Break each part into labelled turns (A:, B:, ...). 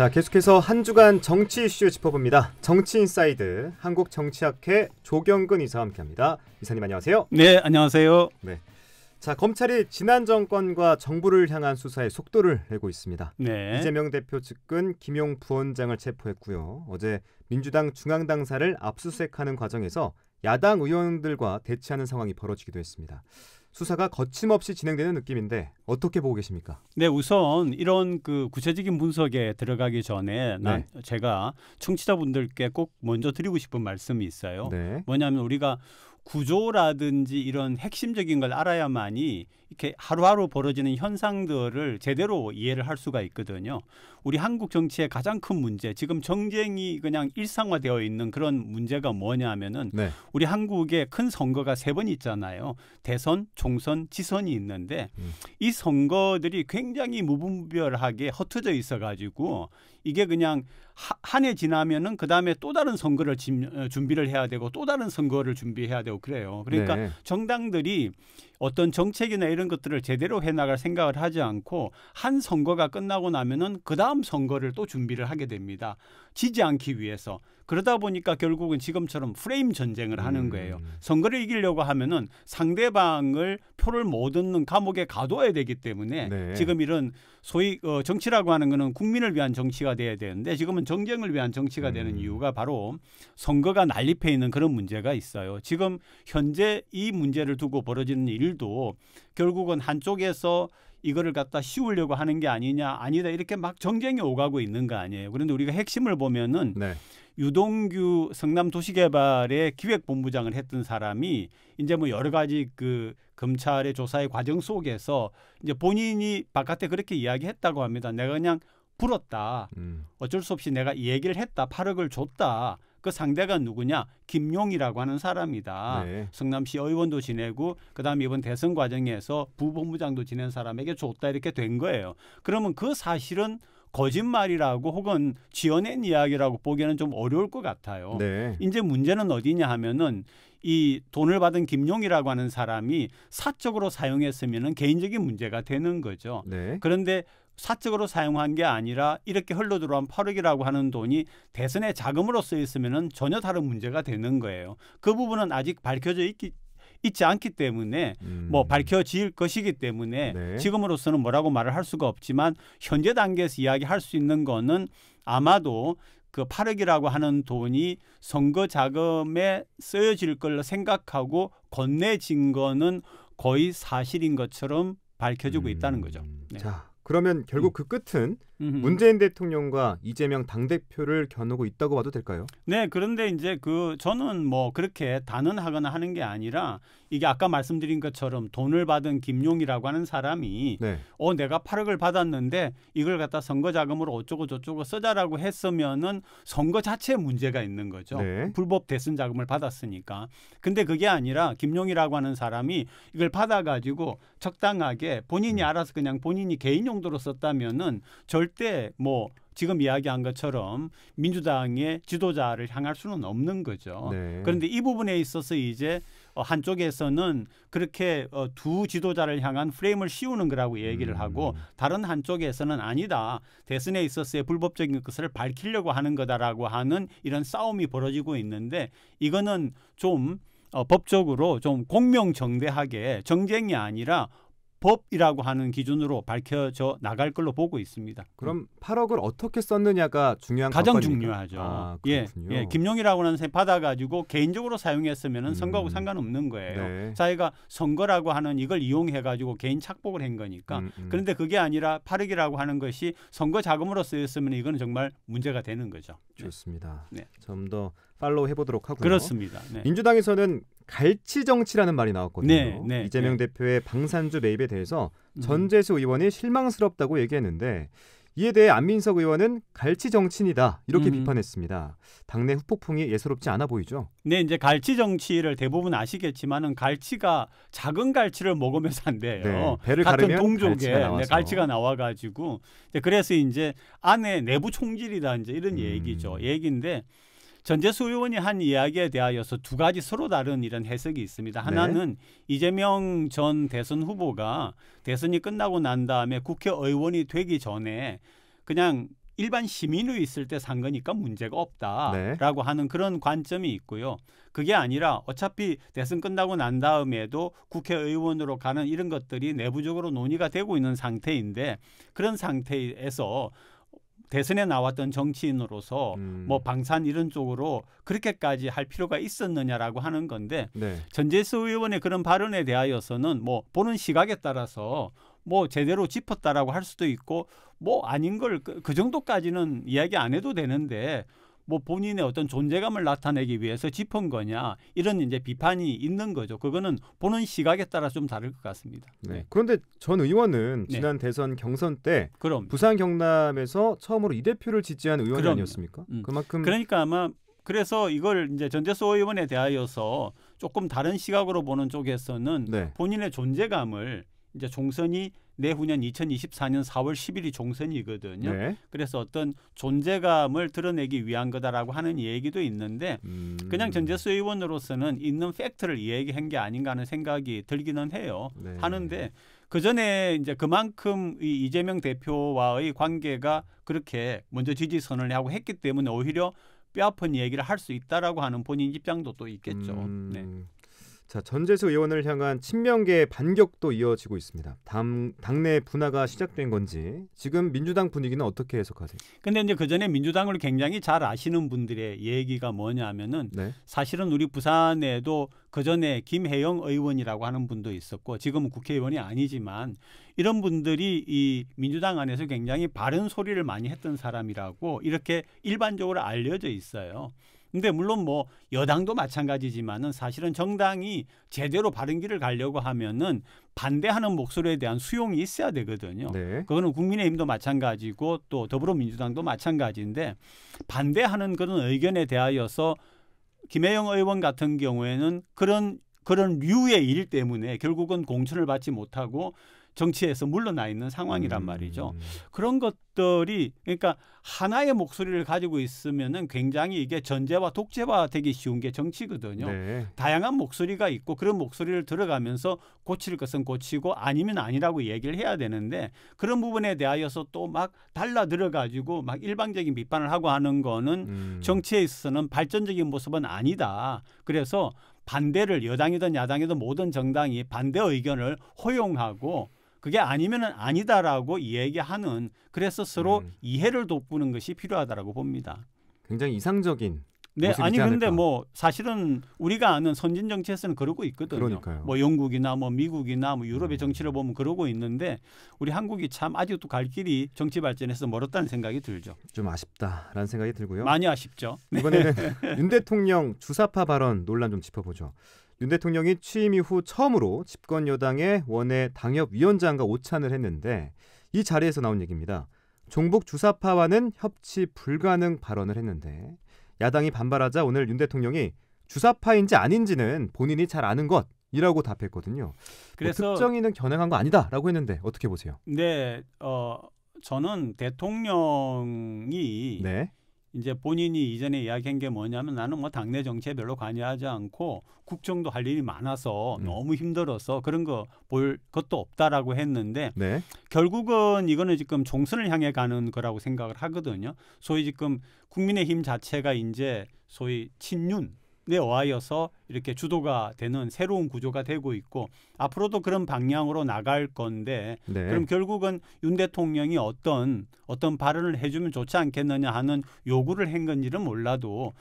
A: 자, 계속해서 한 주간 정치 이슈 짚어봅니다. 정치 인사이드 한국 정치학회 조경근 이사와 함께합니다. 이사님 안녕하세요.
B: 네, 안녕하세요. 네. 자,
A: 검찰이 지난 정권과 정부를 향한 수사에 속도를 내고 있습니다. 네. 이재명 대표 측근 김용 부원장을 체포했고요. 어제 민주당 중앙당사를 압수수색하는 과정에서 야당 의원들과 대치하는 상황이 벌어지기도 했습니다. 수사가 거침없이 진행되는 느낌인데 어떻게 보고 계십니까?
B: 네, 우선 이런 그 구체적인 분석에 들어가기 전에 네. 제가 청취자분들께 꼭 먼저 드리고 싶은 말씀이 있어요. 네. 뭐냐면 우리가 구조라든지 이런 핵심적인 걸 알아야만이 이렇게 하루하루 벌어지는 현상들을 제대로 이해를 할 수가 있거든요. 우리 한국 정치의 가장 큰 문제, 지금 정쟁이 그냥 일상화되어 있는 그런 문제가 뭐냐면은 네. 우리 한국에큰 선거가 세 번 있잖아요. 대선, 총선, 지선이 있는데 음. 이 선거들이 굉장히 무분별하게 허투져 있어 가지고 이게 그냥 한 해 지나면은 그 다음에 또 다른 선거를 어, 준비를 해야 되고 또 다른 선거를 준비해야 되고 그래요. 그러니까 네. 정당들이 어떤 정책이나 이런 것들을 제대로 해나갈 생각을 하지 않고 한 선거가 끝나고 나면은 그 다음 선거를 또 준비를 하게 됩니다. 지지 않기 위해서 그러다 보니까 결국은 지금처럼 프레임 전쟁을 하는 음. 거예요. 음. 선거를 이기려고 하면은 상대방을 표를 못 얻는 감옥에 가둬야 되기 때문에 네. 지금 이런 소위 어, 정치라고 하는 거는 국민을 위한 정치가 돼야 되는데 지금은 정쟁을 위한 정치가 음. 되는 이유가 바로 선거가 난립해 있는 그런 문제가 있어요. 지금 현재 이 문제를 두고 벌어지는 일도 결국은 한쪽에서 이거를 갖다 씌우려고 하는 게 아니냐 아니다 이렇게 막 정쟁이 오가고 있는 거 아니에요. 그런데 우리가 핵심을 보면은 네. 유동규 성남도시개발의 기획본부장을 했던 사람이 이제 뭐 여러 가지 그 검찰의 조사의 과정 속에서 이제 본인이 바깥에 그렇게 이야기했다고 합니다. 내가 그냥 불었다. 음. 어쩔 수 없이 내가 얘기를 했다. 8억을 줬다. 그 상대가 누구냐? 김용이라고 하는 사람이다. 네. 성남시 의원도 지내고 그다음에 이번 대선 과정에서 부본부장도 지낸 사람에게 줬다 이렇게 된 거예요. 그러면 그 사실은 거짓말이라고 혹은 지어낸 이야기라고 보기에는 좀 어려울 것 같아요. 네. 이제 문제는 어디냐 하면은 이 돈을 받은 김용이라고 하는 사람이 사적으로 사용했으면 개인적인 문제가 되는 거죠. 네. 그런데 사적으로 사용한 게 아니라 이렇게 흘러 들어온 8억이라고 하는 돈이 대선에 자금으로 쓰여 있으면 전혀 다른 문제가 되는 거예요. 그 부분은 아직 밝혀져 있기 있지 않기 때문에 뭐 음. 뭐 밝혀질 것이기 때문에 네. 지금으로서는 뭐라고 말을 할 수가 없지만 현재 단계에서 이야기할 수 있는 거는 아마도 그 8억이라고 하는 돈이 선거 자금에 쓰여질 걸로 생각하고 건네진 거는 거의 사실인 것처럼 밝혀지고 음. 있다는 거죠. 네. 자,
A: 그러면 결국 음. 그 끝은 음흠. 문재인 대통령과 이재명 당 대표를 겨누고 있다고 봐도 될까요?
B: 네, 그런데 이제 그 저는 뭐 그렇게 단언하거나 하는 게 아니라 이게 아까 말씀드린 것처럼 돈을 받은 김용이라고 하는 사람이 네. 어 내가 8억을 받았는데 이걸 갖다 선거 자금으로 어쩌고 저쩌고 쓰자라고 했으면은 선거 자체에 문제가 있는 거죠. 네. 불법 대선 자금을 받았으니까. 근데 그게 아니라 김용이라고 하는 사람이 이걸 받아 가지고 적당하게 본인이 음. 알아서 그냥 본인이 개인 용도로 썼다면은 절 절대 뭐 지금 이야기한 것처럼 민주당의 지도자를 향할 수는 없는 거죠. 네. 그런데 이 부분에 있어서 이제 어, 한쪽에서는 그렇게 어, 두 지도자를 향한 프레임을 씌우는 거라고 얘기를 음. 하고 다른 한쪽에서는 아니다. 대선에 있어서의 불법적인 것을 밝히려고 하는 거다라고 하는 이런 싸움이 벌어지고 있는데 이거는 좀 어, 법적으로 좀 공명정대하게 정쟁이 아니라 법이라고 하는 기준으로 밝혀져 나갈 걸로 보고 있습니다. 그럼 8억을 어떻게 썼느냐가 중요한 가장 관건입니까? 중요하죠. 아, 예, 예, 김용이라고 하는 선 받아가지고 개인적으로 사용했으면 은 선거하고 음. 상관없는 거예요. 네. 자기가 선거라고 하는 이걸 이용해가지고 개인 착복을 한 거니까. 음, 음. 그런데 그게 아니라 8억이라고 하는 것이 선거 자금으로 쓰였으면 이건 정말 문제가 되는 거죠. 좋습니다. 네. 좀더 팔로우 해보도록 하고요. 그렇습니다. 네.
A: 민주당에서는 갈치 정치라는 말이 나왔거든요. 네, 네, 이재명 네. 대표의 방산주 매입에 대해서 음. 전재수 의원이 실망스럽다고 얘기했는데 이에 대해 안민석 의원은
B: 갈치 정치인이다 이렇게 음. 비판했습니다.
A: 당내 후폭풍이 예사롭지 않아 보이죠. 네, 이제
B: 갈치 정치를 대부분 아시겠지만은 갈치가 작은 갈치를 먹으면서 안 돼요. 네, 배를 같은 동족에 갈치가, 네, 갈치가 나와가지고 그래서 이제 안에 내부 총질이다 이제 이런 음. 얘기죠. 얘기인데 전재수 의원이 한 이야기에 대하여서 두 가지 서로 다른 이런 해석이 있습니다. 네. 하나는 네. 이재명 전 대선 후보가 대선이 끝나고 난 다음에 국회의원이 되기 전에 그냥 일반 시민으로 있을 때 산 거니까 문제가 없다라고 네. 하는 그런 관점이 있고요. 그게 아니라 어차피 대선 끝나고 난 다음에도 국회의원으로 가는 이런 것들이 내부적으로 논의가 되고 있는 상태인데 그런 상태에서 대선에 나왔던 정치인으로서 음. 뭐 방산 이런 쪽으로 그렇게까지 할 필요가 있었느냐라고 하는 건데 네. 전재수 의원의 그런 발언에 대하여서는 뭐 보는 시각에 따라서 뭐 제대로 짚었다라고 할 수도 있고 뭐 아닌 걸그 그 정도까지는 이야기 안 해도 되는데 뭐 본인의 어떤 존재감을 나타내기 위해서 짚은 거냐 이런 이제 비판이 있는 거죠. 그거는 보는 시각에 따라 좀 다를 것 같습니다.
A: 네. 네. 그런데 전 의원은 네. 지난 대선 경선 때 그럼 부산 경남에서 처음으로 이 대표를 지지한 의원 아니었습니까? 음. 그만큼
B: 그러니까 아마 그래서 이걸 이제 전재수 의원에 대하여서 조금 다른 시각으로 보는 쪽에서는 네. 본인의 존재감을 이제 종선이 내후년 2024년 4월 10일이 종선이거든요. 네. 그래서 어떤 존재감을 드러내기 위한 거다라고 하는 얘기도 있는데 음. 그냥 전재수 의원으로서는 있는 팩트를 얘기한게 아닌가 하는 생각이 들기는 해요. 네. 하는데 그 전에 이제 그만큼 이 이재명 대표와의 관계가 그렇게 먼저 지지선을 언 하고 했기 때문에 오히려 뼈아픈 얘기를 할 수 있다라고 하는 본인 입장도 또 있겠죠. 음. 네.
A: 자, 전재수 의원을 향한 친명계의 반격도 이어지고 있습니다. 당, 당내 분화가 시작된 건지 지금 민주당 분위기는 어떻게 해석하세요?
B: 근데 이제 그 전에 민주당을 굉장히 잘 아시는 분들의 얘기가 뭐냐면은 네. 사실은 우리 부산에도 그 전에 김혜영 의원이라고 하는 분도 있었고 지금은 국회의원이 아니지만 이런 분들이 이 민주당 안에서 굉장히 바른 소리를 많이 했던 사람이라고 이렇게 일반적으로 알려져 있어요. 근데 물론 뭐 여당도 마찬가지지만은 사실은 정당이 제대로 바른 길을 가려고 하면은 반대하는 목소리에 대한 수용이 있어야 되거든요. 네. 그거는 국민의힘도 마찬가지고 또 더불어민주당도 마찬가지인데 반대하는 그런 의견에 대하여서 김혜영 의원 같은 경우에는 그런 그런 류의 일 때문에 결국은 공천을 받지 못하고 정치에서 물러나 있는 상황이란 음. 말이죠. 그런 것들이 그러니까 하나의 목소리를 가지고 있으면은 굉장히 이게 전제와 독재화 되기 쉬운 게 정치거든요. 네. 다양한 목소리가 있고 그런 목소리를 들어가면서 고칠 것은 고치고 아니면 아니라고 얘기를 해야 되는데 그런 부분에 대하여서 또 막 달라들어 가지고 막 일방적인 비판을 하고 하는 거는 음. 정치에 있어서는 발전적인 모습은 아니다. 그래서 반대를 여당이든 야당이든 모든 정당이 반대 의견을 허용하고 그게 아니면은 아니다라고 얘기하는 그래서 서로 음. 이해를 돋구는 것이 필요하다라고 봅니다. 굉장히 이상적인 네, 아니 근데 않을까. 뭐 사실은 우리가 아는 선진 정치에서는 그러고 있거든요. 그러니까요. 뭐 영국이나 뭐 미국이나 뭐 유럽의 음. 정치를 보면 그러고 있는데 우리 한국이 참 아직도 갈 길이 정치 발전에서 멀었다는 생각이 들죠.
A: 좀 아쉽다라는 생각이 들고요. 많이
B: 아쉽죠. 이번에는
A: 윤 대통령 주사파 발언 논란 좀 짚어보죠. 윤 대통령이 취임 이후 처음으로 집권 여당의 원외 당협위원장과 오찬을 했는데 이 자리에서 나온 얘기입니다. 종북 주사파와는 협치 불가능 발언을 했는데 야당이 반발하자 오늘 윤 대통령이 주사파인지 아닌지는 본인이 잘 아는 것이라고 답했거든요. 뭐 그래서 뭐 특정인은 겨냥한 거 아니다라고 했는데 어떻게 보세요?
B: 네, 어, 저는 대통령이 네. 이제 본인이 이전에 이야기한 게 뭐냐면 나는 뭐 당내 정치에 별로 관여하지 않고 국정도 할 일이 많아서 음. 너무 힘들어서 그런 거 볼 것도 없다라고 했는데 네. 결국은 이거는 지금 종선을 향해 가는 거라고 생각을 하거든요. 소위 지금 국민의힘 자체가 이제 소위 친윤 내와이어서 이렇게 주도가 되는 새로운 구조가 되고 있고 앞으로도 그런 방향으로 나갈 건데 네. 그럼 결국은 윤 대통령이 어떤 어떤 발언을 해주면 좋지 않겠느냐 하는 요구를 한 건지는 몰라도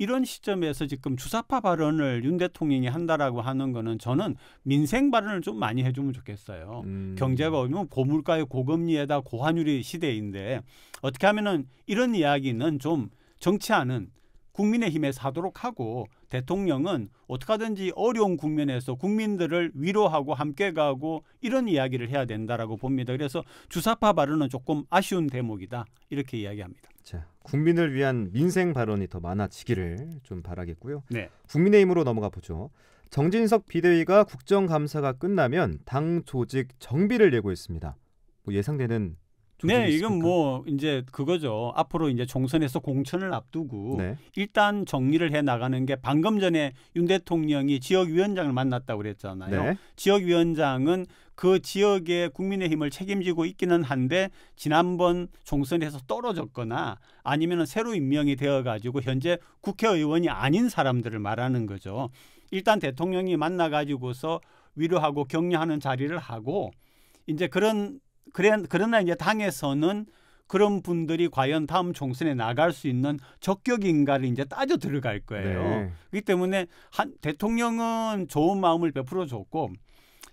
B: 이런 시점에서 지금 주사파 발언을 윤 대통령이 한다라고 하는 거는 저는 민생 발언을 좀 많이 해주면 좋겠어요. 음. 경제가 오면 고물가의 고금리에다 고환율이 시대인데 어떻게 하면은 이런 이야기는 좀 정치하는 국민의힘에 사도록 하고 대통령은 어떻게든지 어려운 국면에서 국민들을 위로하고 함께 가고 이런 이야기를 해야 된다라고 봅니다. 그래서 주사파 발언은 조금 아쉬운 대목이다 이렇게 이야기합니다.
A: 자, 국민을 위한 민생 발언이 더 많아지기를 좀 바라겠고요. 네. 국민의힘으로 넘어가 보죠. 정진석 비대위가 국정감사가 끝나면 당 조직 정비를 예고했습니다. 뭐 예상되는 네, 이건
B: 뭐 이제 그거죠. 앞으로 이제 총선에서 공천을 앞두고 네. 일단 정리를 해 나가는 게 방금 전에 윤 대통령이 지역위원장을 만났다고 그랬잖아요. 네. 지역위원장은 그 지역의 국민의힘을 책임지고 있기는 한데 지난번 총선에서 떨어졌거나 아니면 새로 임명이 되어 가지고 현재 국회의원이 아닌 사람들을 말하는 거죠. 일단 대통령이 만나 가지고서 위로하고 격려하는 자리를 하고 이제 그런 그래, 그러나 이제 당에서는 그런 분들이 과연 다음 총선에 나갈 수 있는 적격인가를 이제 따져 들어갈 거예요. 네. 그렇기 때문에 한 대통령은 좋은 마음을 베풀어 줬고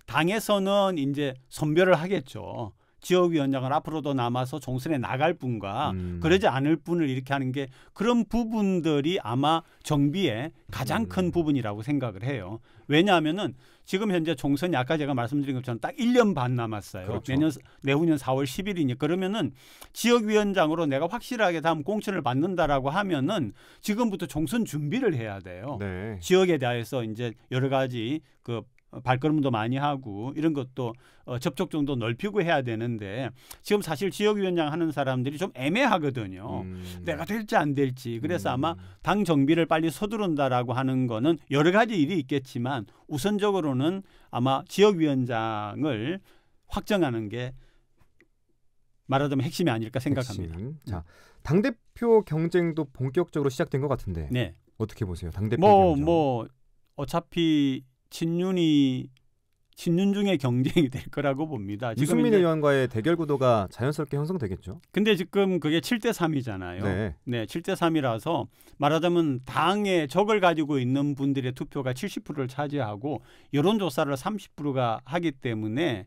B: 당에서는 이제 선별을 하겠죠. 지역위원장을 앞으로도 남아서 총선에 나갈 분과 음. 그러지 않을 분을 이렇게 하는 게 그런 부분들이 아마 정비의 가장 음. 큰 부분이라고 생각을 해요. 왜냐하면은 지금 현재 총선이 아까 제가 말씀드린 것처럼 딱 1년 반 남았어요. 그렇죠. 내년 내후년 4월 10일이니 그러면은 지역위원장으로 내가 확실하게 다음 공천을 받는다라고 하면은 지금부터 총선 준비를 해야 돼요. 네. 지역에 대해서 이제 여러 가지 그 어, 발걸음도 많이 하고 이런 것도 어, 접촉 정도 넓히고 해야 되는데 지금 사실 지역위원장 하는 사람들이 좀 애매하거든요. 음. 내가 될지 안 될지 그래서 음. 아마 당 정비를 빨리 서두른다라고 하는 거는 여러 가지 일이 있겠지만 우선적으로는 아마 지역위원장을 확정하는 게 말하자면 핵심이 아닐까 생각합니다. 핵심. 자, 당 대표
A: 경쟁도 본격적으로 시작된 것 같은데. 네. 어떻게 보세요? 당 대표
B: 뭐, 경쟁. 뭐 어차피 친윤이 친윤 중에 경쟁이 될 거라고 봅니다. 유승민 이제,
A: 의원과의 대결 구도가 자연스럽게 형성되겠죠.
B: 근데 지금 그게 7대 3이잖아요. 네. 네, 7대 3이라서 말하자면 당의 적을 가지고 있는 분들의 투표가 70%를 차지하고 여론 조사를 30%가 하기 때문에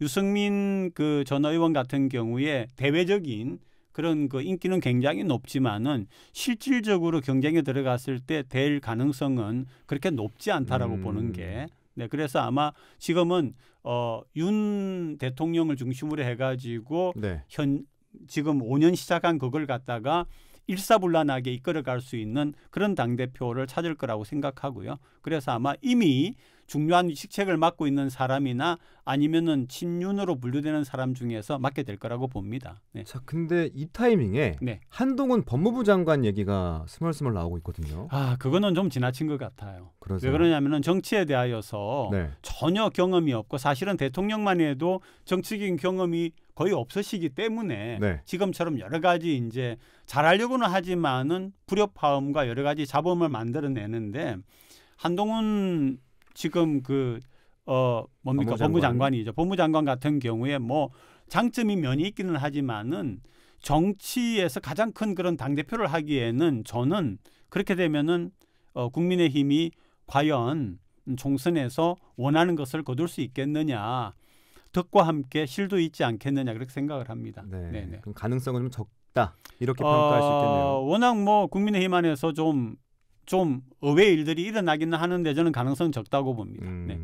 B: 유승민 그 전 의원 같은 경우에 대외적인 그런 그 인기는 굉장히 높지만은 실질적으로 경쟁에 들어갔을 때 될 가능성은 그렇게 높지 않다라고 음. 보는 게 네, 그래서 아마 지금은 어, 윤 대통령을 중심으로 해가지고 네. 현 지금 5년 시작한 그걸 갖다가 일사불란하게 이끌어갈 수 있는 그런 당대표를 찾을 거라고 생각하고요. 그래서 아마 이미 중요한 직책을 맡고 있는 사람이나 아니면은 친윤으로 분류되는 사람 중에서 맡게 될 거라고 봅니다. 네. 자, 근데 이 타이밍에 네.
A: 한동훈 법무부 장관 얘기가 스멀스멀 나오고 있거든요. 아,
B: 그거는 좀 지나친 것 같아요. 그러세요? 왜 그러냐면은 정치에 대하여서 네. 전혀 경험이 없고 사실은 대통령만 해도 정치적인 경험이 거의 없으시기 때문에 네. 지금처럼 여러 가지 이제 잘하려고는 하지만은 불협화음과 여러 가지 잡음을 만들어내는데 한동훈 지금 그 어 뭡니까 법무장관. 이죠 법무장관 같은 경우에 뭐 장점이 면이 있기는 하지만은 정치에서 가장 큰 그런 당 대표를 하기에는 저는 그렇게 되면은 어 국민의힘이 과연 총선에서 원하는 것을 거둘 수 있겠느냐 덕과 함께 실도 있지 않겠느냐 그렇게 생각을 합니다. 네. 네네.
A: 그럼 가능성은 좀 적다 이렇게 어, 평가할 어, 수 있겠네요.
B: 워낙 뭐 국민의힘 안에서 좀좀 좀 의외의 일들이 일어나기는 하는데 저는 가능성 적다고 봅니다. 음, 네.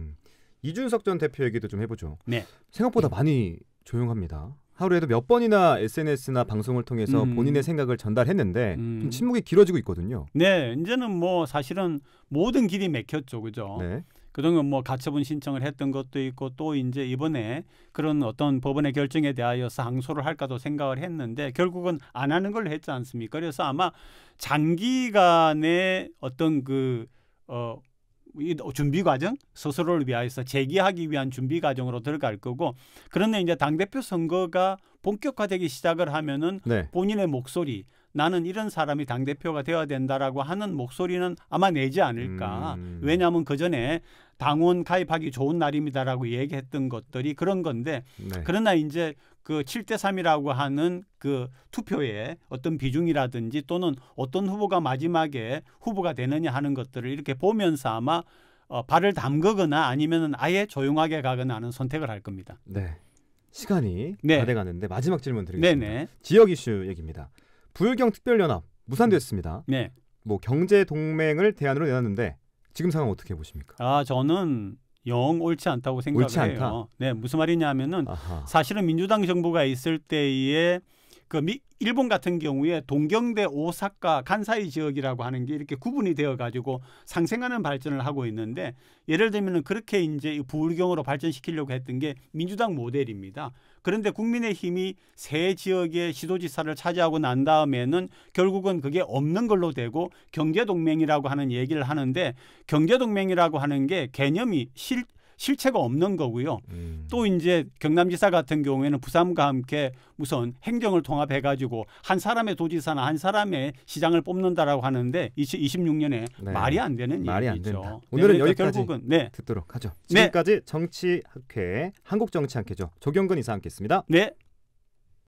B: 이준석 전 대표 얘기도 좀 해보죠. 네. 생각보다
A: 네. 많이 조용합니다. 하루에도 몇 번이나 SNS나 방송을 통해서 음. 본인의 생각을 전달했는데 음. 침묵이 길어지고 있거든요.
B: 네, 이제는 뭐 사실은 모든 길이 맥혔죠, 그죠? 네. 그동안 뭐 가처분 신청을 했던 것도 있고 또 이제 이번에 그런 어떤 법원의 결정에 대하여서 항소를 할까도 생각을 했는데 결국은 안 하는 걸 했지 않습니까? 그래서 아마 장기간의 어떤 그 어, 이 준비 과정 스스로를 위하여서 재기하기 위한 준비 과정으로 들어갈 거고 그런데 이제 당 대표 선거가 본격화되기 시작을 하면은 네. 본인의 목소리 나는 이런 사람이 당 대표가 되어야 된다라고 하는 목소리는 아마 내지 않을까 음. 왜냐하면 그 전에 당원 가입하기 좋은 날입니다라고 얘기했던 것들이 그런 건데 네. 그러나 이제 그 7대 3이라고 하는 그투표에 어떤 비중이라든지 또는 어떤 후보가 마지막에 후보가 되느냐 하는 것들을 이렇게 보면서 아마 어, 발을 담그거나 아니면은 아예 조용하게 가거나 하는 선택을 할 겁니다. 네.
A: 시간이 네. 다 돼가는데 마지막 질문 드리겠습니다. 네네. 네. 지역 이슈 얘기입니다. 부울경 특별연합 무산됐습니다. 네. 뭐 경제 동맹을 대안으로 내놨는데 지금 상황 어떻게 보십니까?
B: 아 저는 영 옳지 않다고 생각해요. 옳지 않다? 네 무슨 말이냐면은 아하. 사실은 민주당 정부가 있을 때에 그 미, 일본 같은 경우에 동경대 오사카 간사이 지역이라고 하는 게 이렇게 구분이 되어 가지고 상생하는 발전을 하고 있는데 예를 들면은 그렇게 이제 부울경으로 발전시키려고 했던 게 민주당 모델입니다. 그런데 국민의힘이 세 지역의 시도지사를 차지하고 난 다음에는 결국은 그게 없는 걸로 되고 경제동맹이라고 하는 얘기를 하는데 경제동맹이라고 하는 게 개념이 실 실체가 없는 거고요. 음. 또 이제 경남지사 같은 경우에는 부산과 함께 무슨 행정을 통합해 가지고 한 사람의 도지사나 한 사람의 시장을 뽑는다라고 하는데 2026년에 네. 말이 안 되는 말이 얘기죠. 안 된다. 네, 오늘은 네, 여기까지 결국은 네. 듣도록
A: 하죠. 네. 지금까지 정치학회 한국정치학회죠. 조경근 이사 함께했습니다. 네.